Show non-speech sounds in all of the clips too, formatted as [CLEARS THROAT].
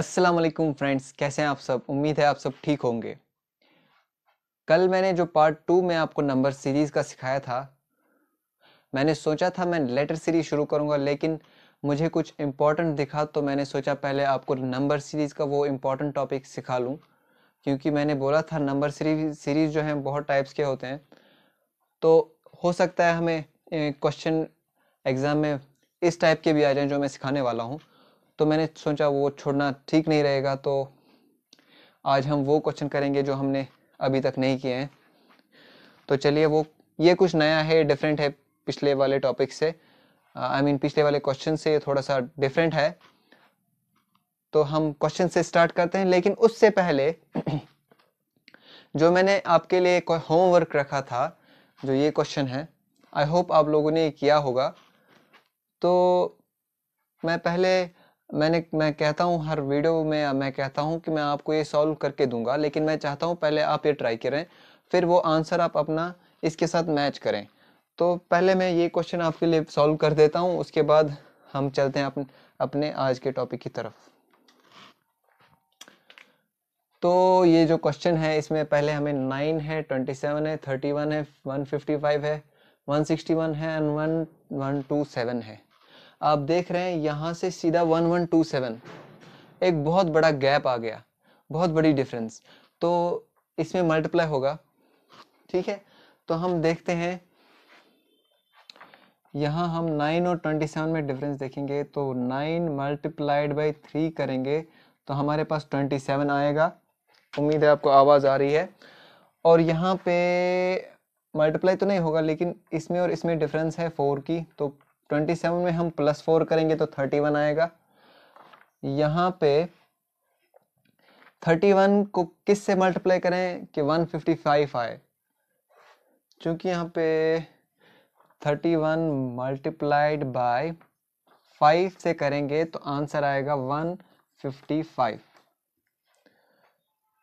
अस्सलाम वालेकुम फ्रेंड्स कैसे हैं आप सब उम्मीद है आप सब ठीक होंगे कल मैंने जो पार्ट टू में आपको नंबर सीरीज़ का सिखाया था मैंने सोचा था मैं लेटर सीरीज़ शुरू करूंगा लेकिन मुझे कुछ इम्पोर्टेंट दिखा तो मैंने सोचा पहले आपको नंबर सीरीज़ का वो इम्पोर्टेंट टॉपिक सिखा लूँ क्योंकि मैंने बोला था नंबर सीरीज सीरीज़ जो हैं बहुत टाइप्स के होते हैं तो हो सकता है हमें क्वेश्चन एग्ज़ाम में इस टाइप के भी आ जाएँ जो मैं सिखाने वाला हूँ तो मैंने सोचा वो छोड़ना ठीक नहीं रहेगा तो आज हम वो क्वेश्चन करेंगे जो हमने अभी तक नहीं किए हैं तो चलिए वो ये कुछ नया है डिफरेंट है पिछले वाले टॉपिक से आई I मीन mean, पिछले वाले क्वेश्चन से थोड़ा सा डिफरेंट है तो हम क्वेश्चन से स्टार्ट करते हैं लेकिन उससे पहले [CLEARS THROAT] जो मैंने आपके लिए होमवर्क रखा था जो ये क्वेश्चन है आई होप आप लोगों ने किया होगा तो मैं पहले मैंने मैं कहता हूँ हर वीडियो में मैं कहता हूँ कि मैं आपको ये सॉल्व करके दूंगा लेकिन मैं चाहता हूँ पहले आप ये ट्राई करें फिर वो आंसर आप अपना इसके साथ मैच करें तो पहले मैं ये क्वेश्चन आपके लिए सॉल्व कर देता हूँ उसके बाद हम चलते हैं अपने अपने आज के टॉपिक की तरफ तो ये जो क्वेश्चन है इसमें पहले हमें नाइन है ट्वेंटी सेवन है थर्टी वन है वन फिफ्टी फाइव है वन सिक्सटी वन है and one one two seven है आप देख रहे हैं यहाँ से सीधा 1127 एक बहुत बड़ा गैप आ गया बहुत बड़ी डिफरेंस तो इसमें मल्टीप्लाई होगा ठीक है तो हम देखते हैं यहाँ हम 9 और 27 में डिफरेंस देखेंगे तो 9 मल्टीप्लाइड बाई थ्री करेंगे तो हमारे पास 27 आएगा उम्मीद है आपको आवाज़ आ रही है और यहाँ पे मल्टीप्लाई तो नहीं होगा लेकिन इसमें और इसमें डिफरेंस है फोर की तो ट्वेंटी सेवन में हम प्लस फोर करेंगे तो थर्टी वन आएगा यहाँ पे थर्टी वन को किस से मल्टीप्लाई करें कि वन फिफ्टी फाइव आए चूँकि यहाँ पे thirty one multiplied by five से करेंगे तो आंसर आएगा वन फिफ्टी फाइव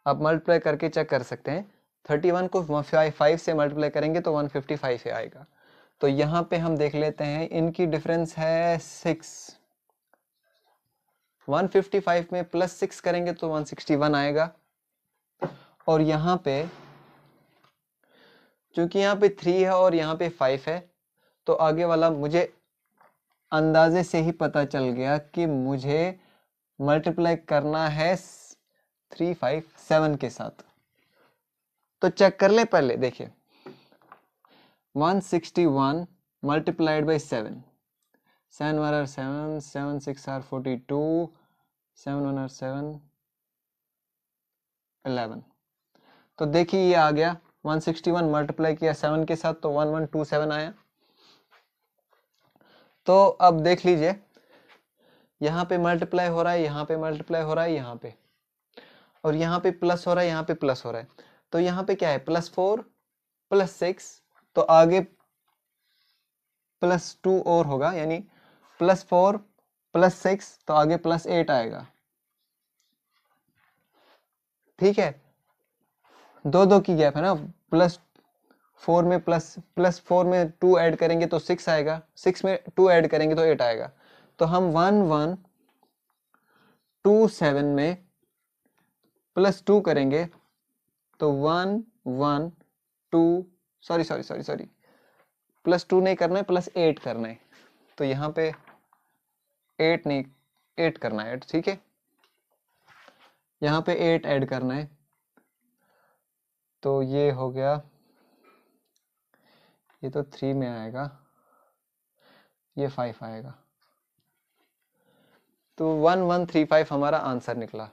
आप मल्टीप्लाई करके चेक कर सकते हैं थर्टी वन को फाइव से मल्टीप्लाई करेंगे तो वन फिफ्टी फाइव आएगा तो यहां पे हम देख लेते हैं इनकी डिफरेंस है सिक्स 155 में प्लस सिक्स करेंगे तो 161 आएगा और यहां पे क्योंकि यहां पे थ्री है और यहां पे फाइव है तो आगे वाला मुझे अंदाजे से ही पता चल गया कि मुझे मल्टीप्लाई करना है थ्री फाइव सेवन के साथ तो चेक कर ले पहले देखिए 161 multiplied by 7 7 1 are 7 7 6 are 42 7 1 are 7 11 तो देखिए ये आ गया 161 मल्टीप्लाई किया 7 के साथ तो 1127 आया तो अब देख लीजिए यहां पे मल्टीप्लाई हो रहा है यहां पे मल्टीप्लाई हो रहा है यहां पे और यहां पे प्लस हो रहा है यहां पे प्लस हो रहा है तो यहां पे क्या है प्लस फोर प्लस सिक्स तो आगे प्लस टू और होगा यानी प्लस फोर प्लस सिक्स तो आगे प्लस एट आएगा ठीक है दो दो की गैप है ना प्लस फोर में प्लस प्लस फोर में टू ऐड करेंगे तो सिक्स आएगा सिक्स में टू ऐड करेंगे तो एट आएगा तो हम वन वन टू सेवन में प्लस टू करेंगे तो one one two sorry sorry sorry sorry plus two नहीं करना है प्लस एट करना है तो यहाँ पे एट नहीं एट करना है ठीक है यहाँ पे एट ऐड करना है तो ये हो गया ये तो थ्री में आएगा ये फाइव आएगा तो वन वन थ्री फाइव हमारा आंसर निकला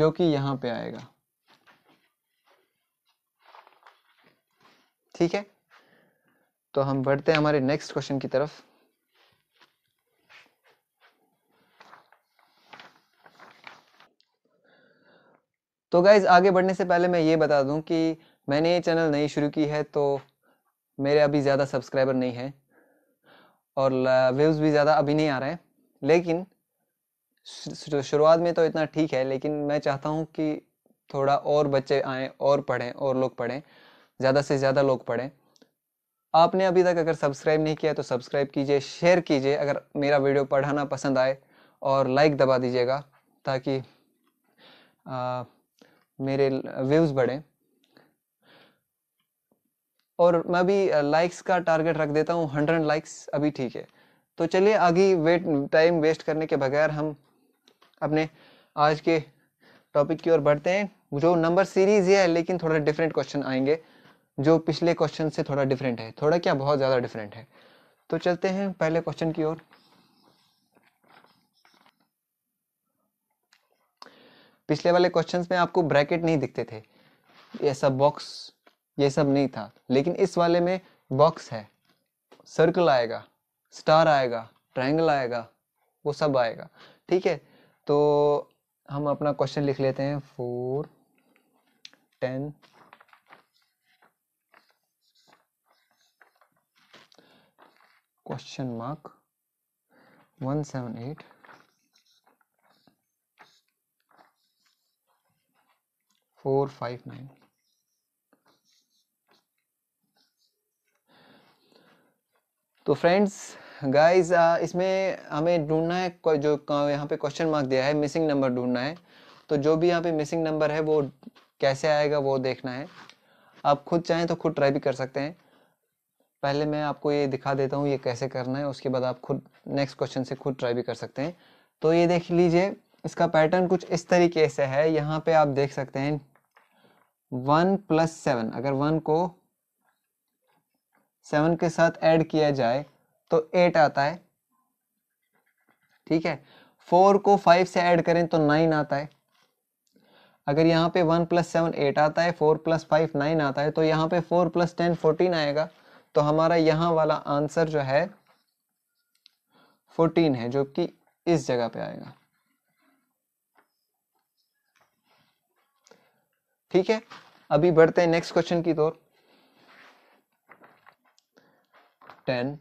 जो कि यहाँ पे आएगा ठीक है तो हम बढ़ते हैं हमारे नेक्स्ट क्वेश्चन की तरफ तो गाइज आगे बढ़ने से पहले मैं ये बता दूं कि मैंने ये चैनल नई शुरू की है तो मेरे अभी ज़्यादा सब्सक्राइबर नहीं है और व्यूज़ भी ज़्यादा अभी नहीं आ रहे हैं लेकिन शुरुआत में तो इतना ठीक है लेकिन मैं चाहता हूँ कि थोड़ा और बच्चे आएँ और पढ़ें और लोग पढ़ें ज़्यादा से ज़्यादा लोग पढ़ें आपने अभी तक अगर सब्सक्राइब नहीं किया तो सब्सक्राइब कीजिए शेयर कीजिए अगर मेरा वीडियो पढ़ाना पसंद आए और लाइक दबा दीजिएगा ताकि आ, मेरे व्यूज़ बढ़ें और मैं भी लाइक्स का टारगेट रख देता हूँ हंड्रेड लाइक्स अभी ठीक है तो चलिए आगे वेट टाइम वेस्ट करने के बगैर हम अपने आज के टॉपिक की ओर बढ़ते हैं जो नंबर सीरीज़ ही है लेकिन थोड़ा डिफरेंट क्वेश्चन आएंगे जो पिछले क्वेश्चन से थोड़ा डिफरेंट है थोड़ा क्या बहुत ज़्यादा डिफरेंट है तो चलते हैं पहले क्वेश्चन की ओर पिछले वाले क्वेश्चंस में आपको ब्रैकेट नहीं दिखते थे ये सब बॉक्स ये सब नहीं था लेकिन इस वाले में बॉक्स है सर्कल आएगा स्टार आएगा ट्रायंगल आएगा वो सब आएगा ठीक है तो हम अपना क्वेश्चन लिख लेते हैं फोर टेन question mark 178 459 तो फ्रेंड्स गाइस इसमें हमें ढूंढना है जो यहाँ पे क्वेश्चन मार्क दिया है मिसिंग नंबर ढूंढना है तो जो भी यहाँ पे मिसिंग नंबर है वो कैसे आएगा वो देखना है आप खुद चाहें तो खुद ट्राई भी कर सकते हैं पहले मैं आपको ये दिखा देता हूँ ये कैसे करना है उसके बाद आप खुद नेक्स्ट क्वेश्चन से खुद ट्राई भी कर सकते हैं तो ये देख लीजिए इसका पैटर्न कुछ इस तरीके से है यहाँ पे आप देख सकते हैं वन प्लस सेवन अगर वन को सेवन के साथ ऐड किया जाए तो एट आता है ठीक है फोर को फाइव से ऐड करें तो नाइन आता है अगर यहाँ पे वन प्लस सेवन एट आता है फोर प्लस फाइव नाइन आता है तो यहाँ पे फोर प्लस टेन फोर्टीन आएगा तो हमारा यहाँ वाला आंसर जो है फोर्टीन है जो कि इस जगह पे आएगा ठीक है अभी बढ़ते हैं नेक्स्ट क्वेश्चन की तौर ten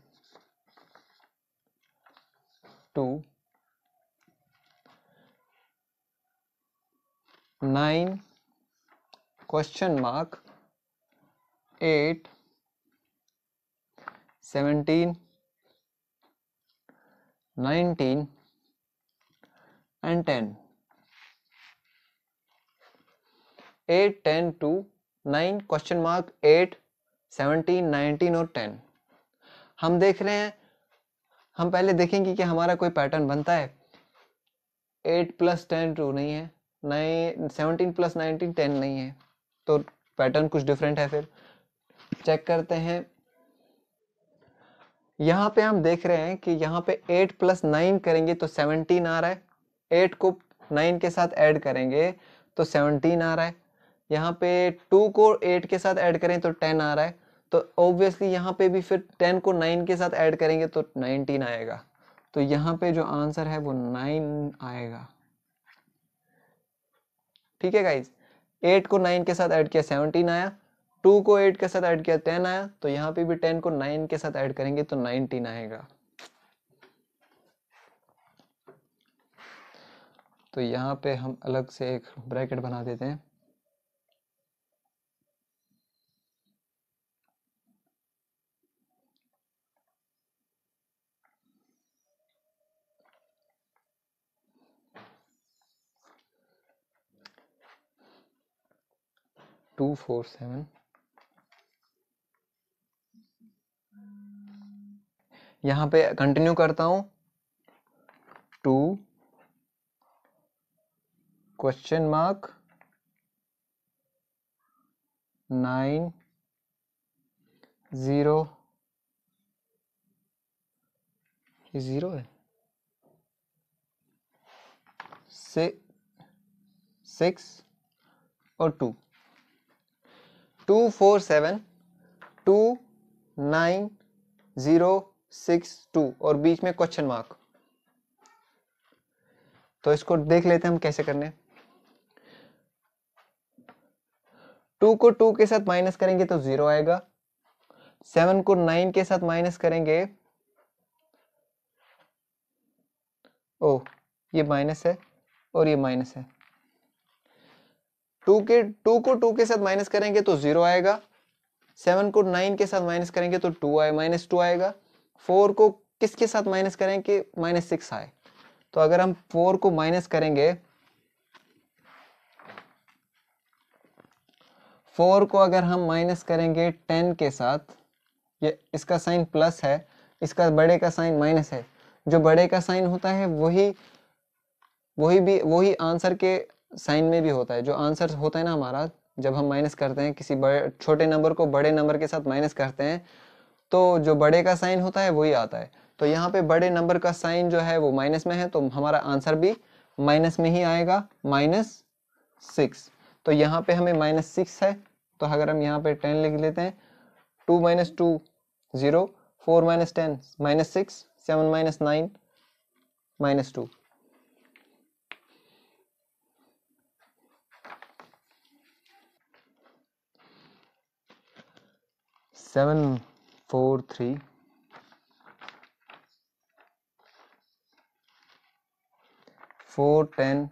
two nine question mark eight seventeen nineteen and ten eight ten two nine question mark eight seventeen nineteen और टेन हम देख रहे हैं हम पहले देखेंगे कि हमारा कोई पैटर्न बनता है एट प्लस टेन टू नहीं है nine seventeen plus nineteen ten नहीं है तो पैटर्न कुछ डिफरेंट है फिर चेक करते हैं यहाँ पे हम देख रहे हैं कि यहाँ पे एट प्लस नाइन करेंगे तो सेवनटीन आ रहा है एट को नाइन के साथ ऐड करेंगे तो सेवनटीन आ रहा है यहाँ पे टू को एट के साथ ऐड करें तो टेन आ रहा है तो ऑब्वियसली यहाँ पे भी फिर टेन को नाइन के साथ ऐड करेंगे तो नाइनटीन आएगा तो यहाँ पे जो आंसर है वो नाइन आएगा ठीक है गाइज एट को नाइन के साथ ऐड किया सेवनटीन आया टू को एट के साथ ऐड किया टेन आया तो यहाँ पे भी टेन को नाइन के साथ ऐड करेंगे तो नाइनटीन आएगा तो यहाँ पे हम अलग से एक ब्रैकेट बना देते हैं टू फोर सेवन यहां पे कंटिन्यू करता हूं two question mark nine zero zero है सिक्स और two two four seven two nine zero six two और बीच में क्वेश्चन मार्क तो इसको देख लेते हैं हम कैसे करने टू को टू के साथ माइनस करेंगे तो जीरो आएगा सेवन को नाइन के साथ माइनस करेंगे ओ ये माइनस है और ये माइनस है टू के टू को टू के साथ माइनस करेंगे तो जीरो आएगा सेवन को नाइन के साथ माइनस करेंगे तो टू आए माइनस टू आएगा फोर को किसके साथ माइनस करें कि माइनस सिक्स आए तो अगर हम फोर को माइनस करेंगे फोर को अगर हम माइनस करेंगे टेन के साथ ये इसका साइन प्लस है इसका बड़े का साइन माइनस है जो बड़े का साइन होता है वही वही भी वही आंसर के साइन में भी होता है जो आंसर होता है ना हमारा जब हम माइनस करते हैं किसी बड़े छोटे नंबर को बड़े नंबर के साथ माइनस करते हैं तो जो बड़े का साइन होता है वही आता है तो यहाँ पे बड़े नंबर का साइन जो है वो माइनस में है तो हमारा आंसर भी माइनस में ही आएगा माइनस सिक्स तो यहाँ पे हमें माइनस सिक्स है तो अगर हम यहाँ पे टेन लिख लेते हैं two minus two zero four minus ten minus six seven minus nine minus two seven four three four ten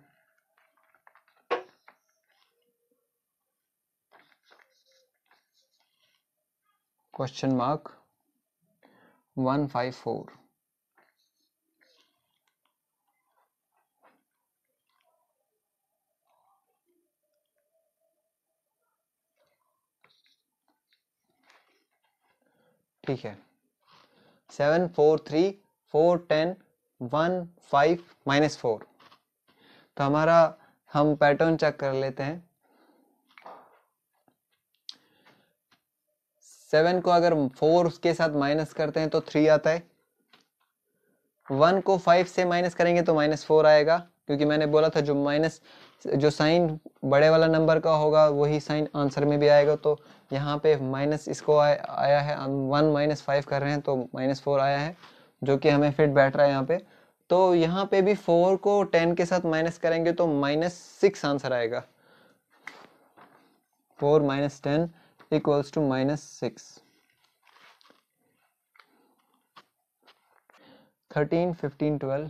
question mark one five four ठीक है seven four three four ten one five minus four तो हमारा हम pattern check कर लेते हैं seven को अगर फोर उसके साथ माइनस करते हैं तो थ्री आता है वन को फाइव से माइनस करेंगे तो माइनस फोर आएगा क्योंकि मैंने बोला था जो माइनस जो साइन बड़े वाला नंबर का होगा वही साइन आंसर में भी आएगा तो यहाँ पे माइनस इसको आ, आया है वन माइनस फाइव कर रहे हैं तो माइनस फोर आया है जो कि हमें फिट बैठ रहा है यहाँ पे तो यहाँ पे भी फोर को टेन के साथ माइनस करेंगे तो माइनस सिक्स आंसर आएगा four minus ten equals to minus six thirteen fifteen twelve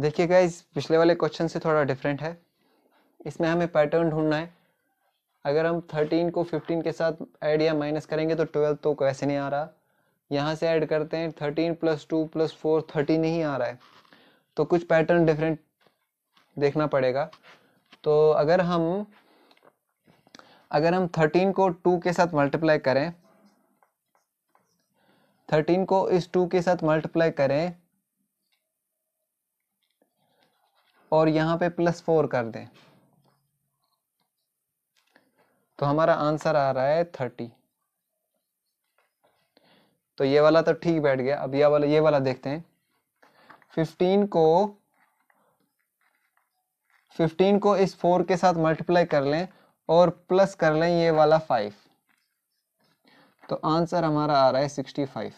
देखिए गाइज पिछले वाले क्वेश्चन से थोड़ा डिफरेंट है इसमें हमें पैटर्न ढूंढना है अगर हम थर्टीन को फिफ्टीन के साथ ऐड या माइनस करेंगे तो ट्वेल्व तो वैसे नहीं आ रहा यहाँ से ऐड करते हैं thirteen plus two plus four thirteen ही आ रहा है तो कुछ पैटर्न डिफरेंट देखना पड़ेगा तो अगर हम अगर हम थर्टीन को टू के साथ मल्टीप्लाई करें थर्टीन को इस टू के साथ मल्टीप्लाई करें और यहाँ पे प्लस फोर कर दें तो हमारा आंसर आ रहा है थर्टी तो ये वाला तो ठीक बैठ गया अब यह वाला ये वाला देखते हैं फिफ्टीन को फिफ्टीन को इस फोर के साथ मल्टीप्लाई कर लें और प्लस कर लें ये वाला फाइव तो आंसर हमारा आ रहा है सिक्सटी फाइव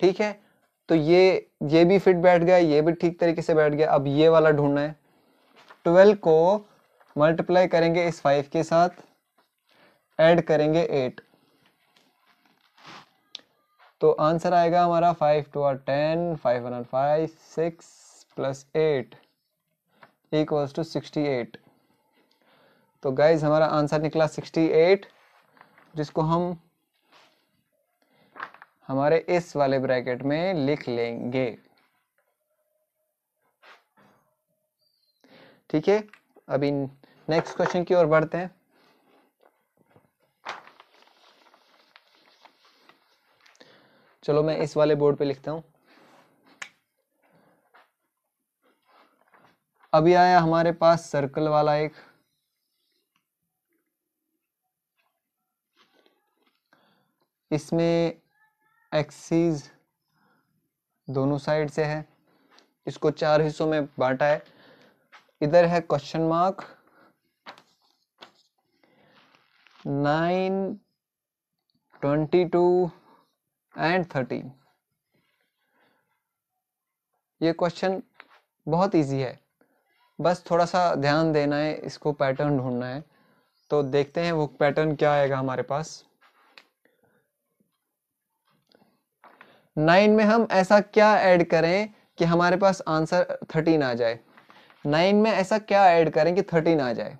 ठीक है तो ये ये भी फिट बैठ गया ये भी ठीक तरीके से बैठ गया अब ये वाला ढूंढना है ट्वेल्व को मल्टीप्लाई करेंगे इस फाइव के साथ ऐड करेंगे एट तो आंसर आएगा हमारा five two are ten five one five six plus eight equals to sixty eight तो गाइज हमारा आंसर निकला सिक्सटी एट जिसको हम हमारे इस वाले ब्रैकेट में लिख लेंगे ठीक है अभी नेक्स्ट क्वेश्चन की ओर बढ़ते हैं चलो मैं इस वाले बोर्ड पे लिखता हूं अभी आया हमारे पास सर्कल वाला एक इसमें एक्सीज दोनों साइड से है इसको चार हिस्सों में बांटा है इधर है question mark nine twenty two and thirteen ये क्वेश्चन बहुत इजी है बस थोड़ा सा ध्यान देना है इसको पैटर्न ढूंढना है तो देखते हैं वो पैटर्न क्या आएगा हमारे पास नाइन में हम ऐसा क्या ऐड करें कि हमारे पास आंसर थर्टीन आ जाए नाइन में ऐसा क्या ऐड करें कि थर्टीन आ जाए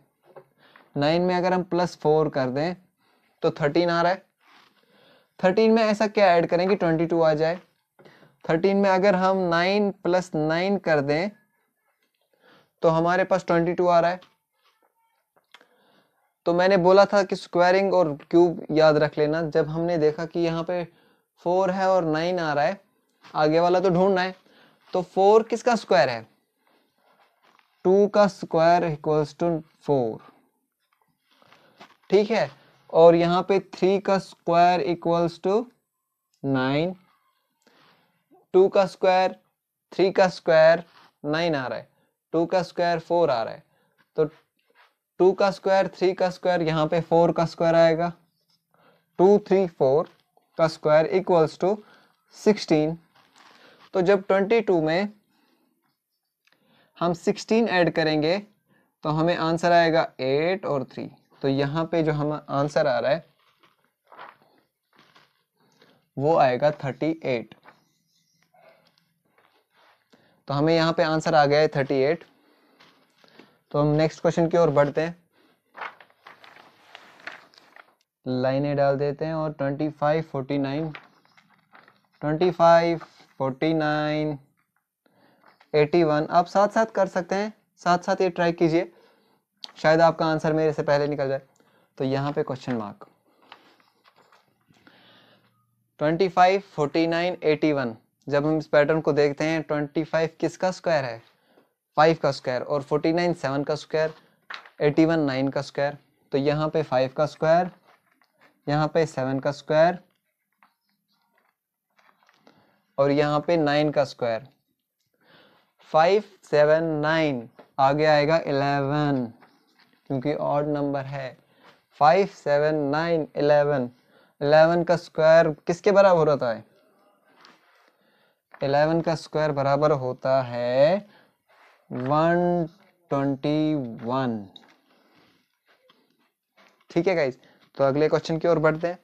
नाइन में अगर हम प्लस फोर कर दें तो थर्टीन आ रहा है थर्टीन में ऐसा क्या ऐड करें कि ट्वेंटी टू आ जाए थर्टीन में अगर हम नाइन प्लस नाइन कर दें तो हमारे पास ट्वेंटी टू आ रहा है तो मैंने बोला था कि स्क्वायरिंग और क्यूब याद रख लेना जब हमने देखा कि यहाँ पे फोर है और नाइन आ रहा है आगे वाला तो ढूंढना है तो फोर किसका स्क्वायर है टू का स्क्वायर इक्वल्स टू फोर ठीक है और यहाँ पे थ्री का square equals to nine two का स्क्वायर थ्री का स्क्वायर नाइन आ रहा है टू का स्क्वायर फोर आ रहा है तो टू का स्क्वायर थ्री का स्क्वायर यहाँ पे फोर का स्क्वायर आएगा टू थ्री फोर का स्क्वायर इक्वल्स टू सिक्सटीन तो जब ट्वेंटी टू में हम सिक्सटीन ऐड करेंगे तो हमें आंसर आएगा एट और थ्री तो यहाँ पे जो हम आंसर आ रहा है वो आएगा थर्टी एट तो हमें यहाँ पे आंसर आ गया है थर्टी एट तो हम नेक्स्ट क्वेश्चन की ओर बढ़ते हैं लाइनें डाल देते हैं और twenty five forty nine twenty five forty nine eighty one आप साथ साथ कर सकते हैं साथ साथ ये ट्राई कीजिए शायद आपका आंसर मेरे से पहले निकल जाए तो यहाँ पे question mark twenty five forty nine eighty one जब हम इस पैटर्न को देखते हैं ट्वेंटी फाइव किसका स्क्वायर है फाइव का स्क्वायर और फोर्टी नाइन सेवन का स्क्वायर एटी वन नाइन का स्क्वायर तो यहाँ पे फाइव का स्क्वायर यहाँ पे सेवन का स्क्वायर और यहाँ पे नाइन का स्क्वायर फाइव सेवन नाइन आगे आएगा इलेवन क्योंकि ऑड नंबर है five seven nine eleven eleven का स्क्वायर किसके बराबर हो रहा है इलेवन का स्क्वायर बराबर होता है वन ट्वेंटी वन ठीक है गाइज तो अगले क्वेश्चन की ओर बढ़ते हैं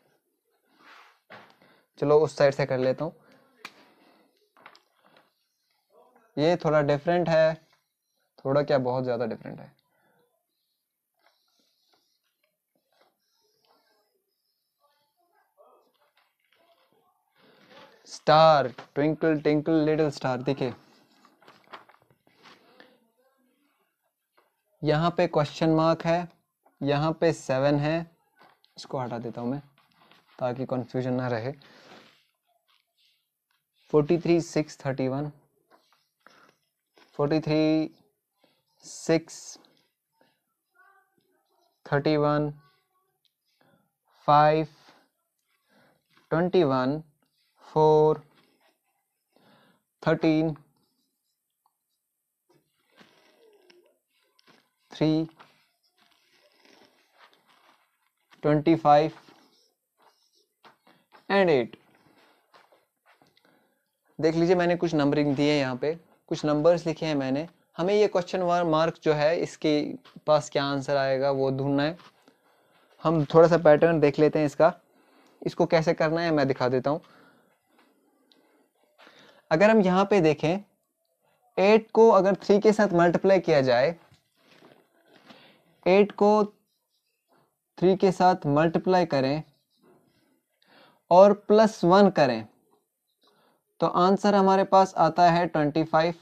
चलो उस साइड से कर लेता हूँ ये थोड़ा डिफरेंट है थोड़ा क्या बहुत ज़्यादा डिफरेंट है star twinkle twinkle little star देखे यहाँ पे क्वेश्चन मार्क है यहाँ पे सेवन है इसको हटा देता हूँ मैं ताकि कन्फ्यूजन ना रहे forty three six thirty one forty three six thirty one five twenty one four thirteen three 25 and 8 देख लीजिए मैंने कुछ नंबरिंग दी है यहाँ पे कुछ नंबर्स लिखे हैं मैंने हमें ये क्वेश्चन मार्क जो है इसके पास क्या आंसर आएगा वो ढूंढना है हम थोड़ा सा पैटर्न देख लेते हैं इसका इसको कैसे करना है मैं दिखा देता हूँ अगर हम यहाँ पे देखें एट को अगर थ्री के साथ मल्टीप्लाई किया जाए एट को थ्री के साथ मल्टीप्लाई करें और प्लस वन करें तो आंसर हमारे पास आता है ट्वेंटी फाइव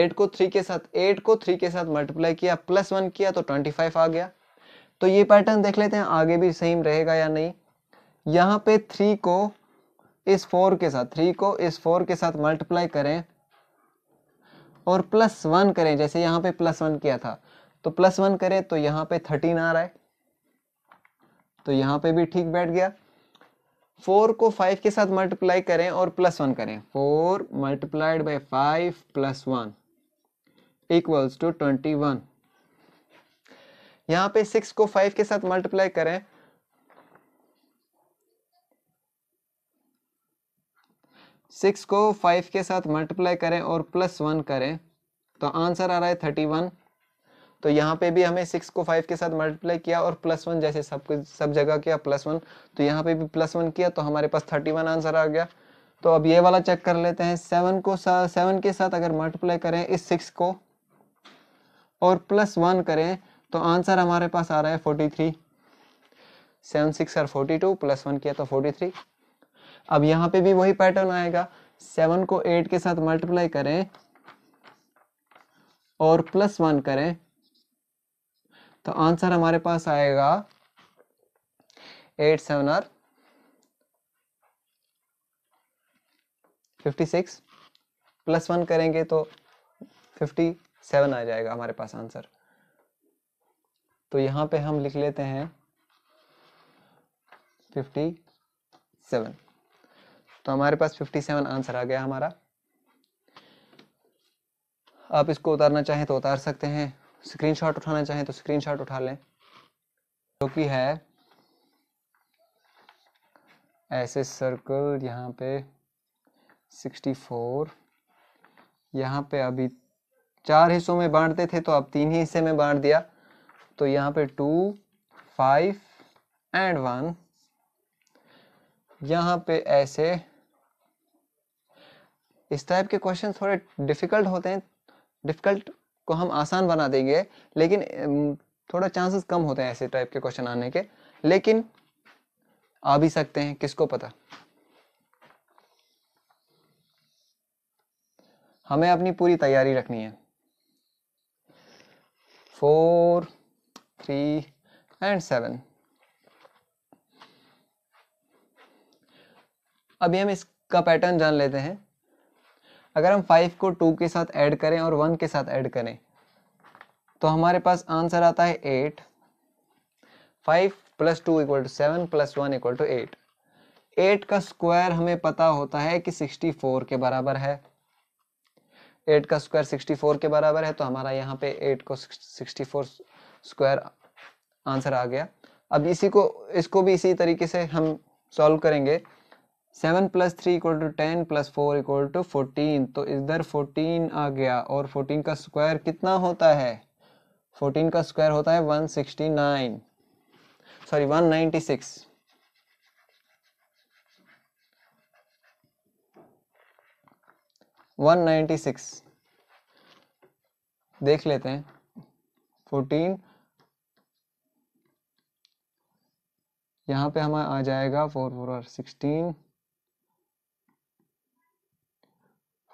एट को थ्री के साथ एट को थ्री के साथ मल्टीप्लाई किया प्लस वन किया तो ट्वेंटी फाइव आ गया तो ये पैटर्न देख लेते हैं आगे भी सेम रहेगा या नहीं यहाँ पे थ्री को इस फोर के साथ थ्री को इस फोर के साथ मल्टीप्लाई करें और प्लस वन करें जैसे यहाँ पे प्लस वन किया था तो प्लस वन करें तो यहाँ पे थर्टीन आ रहा है तो यहाँ पे भी ठीक बैठ गया फोर को फाइव के साथ मल्टीप्लाई करें और प्लस वन करें four multiplied by five plus one equals to twenty one यहाँ पे सिक्स को फाइव के साथ मल्टीप्लाई करें सिक्स को फाइव के साथ मल्टीप्लाई करें और प्लस वन करें तो आंसर आ रहा है थर्टी वन तो यहाँ पे भी हमें सिक्स को फाइव के साथ मल्टीप्लाई किया और प्लस वन जैसे सब सब जगह किया प्लस वन तो यहाँ पे भी प्लस वन किया तो हमारे पास थर्टी वन आंसर आ गया तो अब ये वाला चेक कर लेते हैं सेवन को सेवन के साथ अगर मल्टीप्लाई करें इस सिक्स को और प्लस वन करें तो आंसर हमारे पास आ रहा है फोर्टी थ्री सेवन सिक्स और फोर्टी टू प्लस वन किया तो फोर्टी थ्री अब यहाँ पे भी वही पैटर्न आएगा सेवन को एट के साथ मल्टीप्लाई करें और प्लस वन करें तो आंसर हमारे पास आएगा eight seven are fifty six plus one करेंगे तो फिफ्टी सेवन आ जाएगा हमारे पास आंसर तो यहां पे हम लिख लेते हैं फिफ्टी सेवन तो हमारे पास फिफ्टी सेवन आंसर आ गया हमारा आप इसको उतारना चाहें तो उतार सकते हैं स्क्रीनशॉट उठाना चाहें तो स्क्रीनशॉट उठा लें जो कि है ऐसे सर्कल यहाँ पे 64 यहाँ पे अभी चार हिस्सों में बांटते थे तो अब तीन ही हिस्से में बांट दिया तो यहाँ पे टू फाइव एंड वन यहाँ पे ऐसे इस टाइप के क्वेश्चन थोड़े डिफ़िकल्ट होते हैं डिफ़िकल्ट को हम आसान बना देंगे लेकिन थोड़ा चांसेस कम होते हैं ऐसे टाइप के क्वेश्चन आने के लेकिन आ भी सकते हैं किसको पता हमें अपनी पूरी तैयारी रखनी है फोर थ्री एंड सेवन अभी हम इसका पैटर्न जान लेते हैं अगर हम फाइव को टू के साथ ऐड करें और वन के साथ ऐड करें तो हमारे पास आंसर आता है eight five plus two equal to seven plus one equal to eight eight का स्क्वायर हमें पता होता है कि सिक्सटी फोर के बराबर है एट का स्क्वायर सिक्सटी फोर के बराबर है तो हमारा यहाँ पे एट को सिक्सटी फोर स्क्वायर आंसर आ गया अब इसी को इसको भी इसी तरीके से हम सॉल्व करेंगे seven plus three equal to ten plus four equal to fourteen तो इधर फोर्टीन आ गया और फोर्टीन का स्क्वायर कितना होता है फोर्टीन का स्क्वायर होता है one sixty nine sorry one ninety six one ninety six देख लेते हैं फोर्टीन यहाँ पे हमें आ जाएगा फोर फोर और sixteen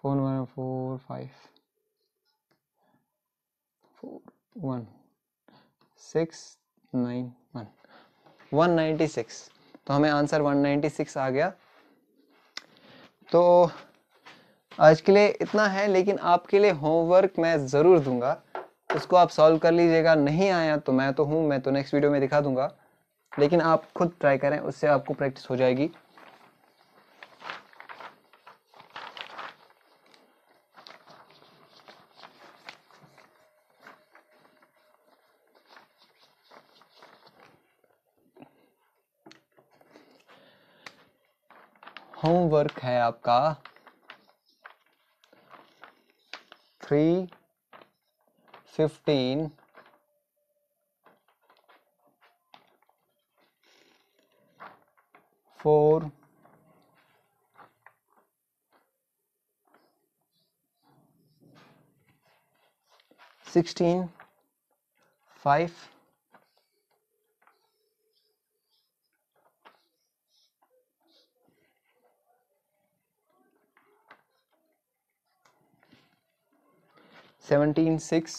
four one four five four one six nine one one ninety six तो हमें आंसर वन नाइन्टी सिक्स आ गया तो आज के लिए इतना है लेकिन आपके लिए होमवर्क मैं ज़रूर दूंगा उसको आप सॉल्व कर लीजिएगा नहीं आया तो मैं तो हूँ मैं तो नेक्स्ट वीडियो में दिखा दूंगा लेकिन आप खुद ट्राई करें उससे आपको प्रैक्टिस हो जाएगी होमवर्क है आपका three fifteen four sixteen five seventeen six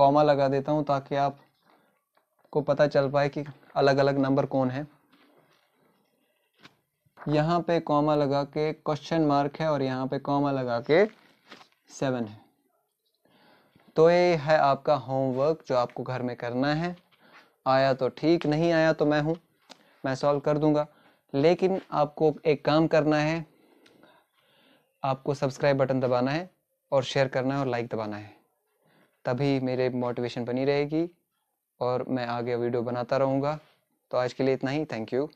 comma लगा देता हूं ताकि आप को पता चल पाए कि अलग अलग नंबर कौन है यहाँ पे कॉमा लगा के क्वेश्चन मार्क है और यहाँ पे कॉमा लगा के सेवन है तो ये है आपका होमवर्क जो आपको घर में करना है आया तो ठीक नहीं आया तो मैं हूँ मैं सॉल्व कर दूंगा लेकिन आपको एक काम करना है आपको सब्सक्राइब बटन दबाना है और शेयर करना है और लाइक दबाना है तभी मेरे मोटिवेशन बनी रहेगी और मैं आगे वीडियो बनाता रहूँगा तो आज के लिए इतना ही थैंक यू